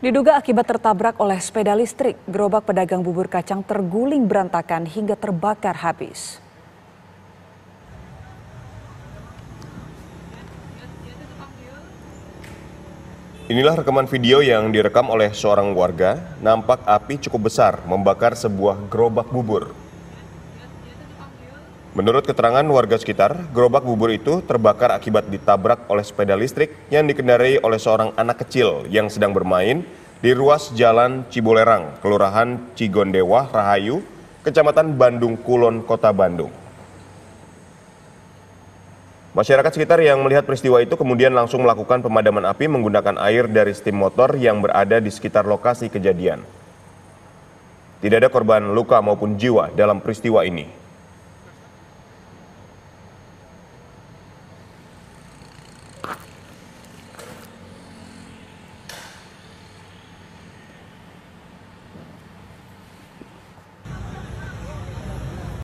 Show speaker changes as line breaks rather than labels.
Diduga akibat tertabrak oleh sepeda listrik, gerobak pedagang bubur kacang terguling berantakan hingga terbakar habis.
Inilah rekaman video yang direkam oleh seorang warga. Nampak api cukup besar membakar sebuah gerobak bubur. Menurut keterangan warga sekitar, gerobak bubur itu terbakar akibat ditabrak oleh sepeda listrik yang dikendarai oleh seorang anak kecil yang sedang bermain di ruas Jalan Cibolerang, Kelurahan Cigondewah, Rahayu, Kecamatan Bandung Kulon, Kota Bandung. Masyarakat sekitar yang melihat peristiwa itu kemudian langsung melakukan pemadaman api menggunakan air dari steam motor yang berada di sekitar lokasi kejadian. Tidak ada korban luka maupun jiwa dalam peristiwa ini.